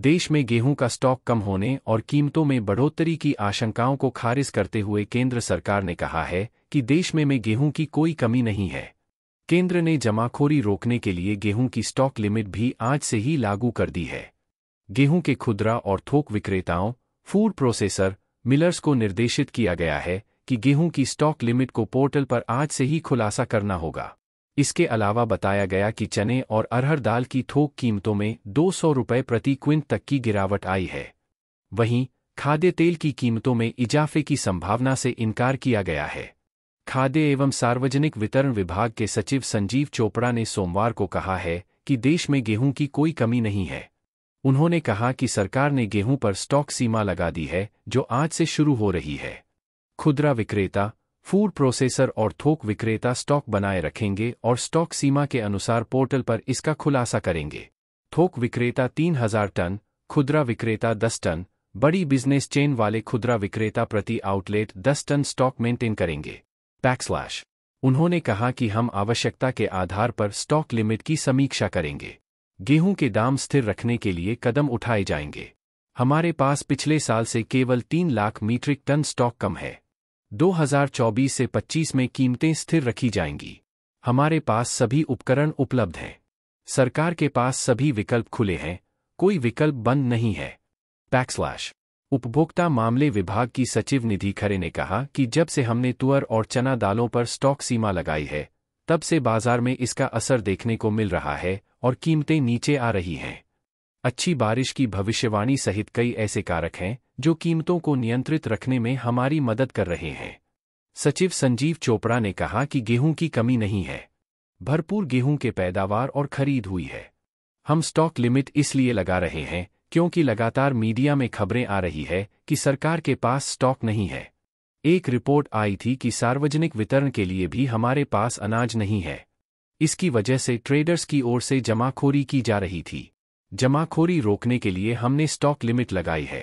देश में गेहूं का स्टॉक कम होने और कीमतों में बढ़ोतरी की आशंकाओं को खारिज करते हुए केंद्र सरकार ने कहा है कि देश में में गेहूं की कोई कमी नहीं है केंद्र ने जमाखोरी रोकने के लिए गेहूं की स्टॉक लिमिट भी आज से ही लागू कर दी है गेहूं के खुदरा और थोक विक्रेताओं फूड प्रोसेसर मिलर्स को निर्देशित किया गया है कि गेहूं की स्टॉक लिमिट को पोर्टल पर आज से ही खुलासा करना होगा इसके अलावा बताया गया कि चने और अरहर दाल की थोक कीमतों में दो सौ रुपये प्रति क्विंट तक की गिरावट आई है वहीं खाद्य तेल की कीमतों में इजाफे की संभावना से इनकार किया गया है खाद्य एवं सार्वजनिक वितरण विभाग के सचिव संजीव चोपड़ा ने सोमवार को कहा है कि देश में गेहूं की कोई कमी नहीं है उन्होंने कहा कि सरकार ने गेहूं पर स्टॉक सीमा लगा दी है जो आज से शुरू हो रही है खुदरा विक्रेता फूड प्रोसेसर और थोक विक्रेता स्टॉक बनाए रखेंगे और स्टॉक सीमा के अनुसार पोर्टल पर इसका खुलासा करेंगे थोक विक्रेता तीन हजार टन खुदरा विक्रेता दस टन बड़ी बिजनेस चेन वाले खुदरा विक्रेता प्रति आउटलेट दस टन स्टॉक मेंटेन करेंगे बैकस्लैश उन्होंने कहा कि हम आवश्यकता के आधार पर स्टॉक लिमिट की समीक्षा करेंगे गेहूं के दाम स्थिर रखने के लिए कदम उठाए जाएंगे हमारे पास पिछले साल से केवल तीन लाख मीट्रिक टन स्टॉक कम है 2024 से 25 में कीमतें स्थिर रखी जाएंगी हमारे पास सभी उपकरण उपलब्ध हैं सरकार के पास सभी विकल्प खुले हैं कोई विकल्प बंद नहीं है पैक्सलाश उपभोक्ता मामले विभाग की सचिव निधि खरे ने कहा कि जब से हमने तुअर और चना दालों पर स्टॉक सीमा लगाई है तब से बाजार में इसका असर देखने को मिल रहा है और कीमतें नीचे आ रही हैं अच्छी बारिश की भविष्यवाणी सहित कई ऐसे कारक हैं जो कीमतों को नियंत्रित रखने में हमारी मदद कर रहे हैं सचिव संजीव चोपड़ा ने कहा कि गेहूं की कमी नहीं है भरपूर गेहूं के पैदावार और खरीद हुई है हम स्टॉक लिमिट इसलिए लगा रहे हैं क्योंकि लगातार मीडिया में खबरें आ रही है कि सरकार के पास स्टॉक नहीं है एक रिपोर्ट आई थी कि सार्वजनिक वितरण के लिए भी हमारे पास अनाज नहीं है इसकी वजह से ट्रेडर्स की ओर से जमाखोरी की जा रही थी जमाखोरी रोकने के लिए हमने स्टॉक लिमिट लगाई है